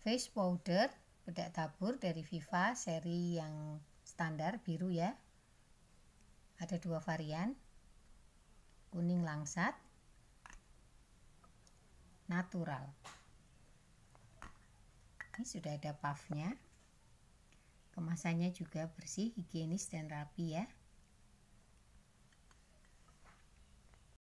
face powder bedak tabur dari Viva seri yang standar biru ya ada dua varian kuning langsat natural ini sudah ada puffnya kemasannya juga bersih higienis dan rapi ya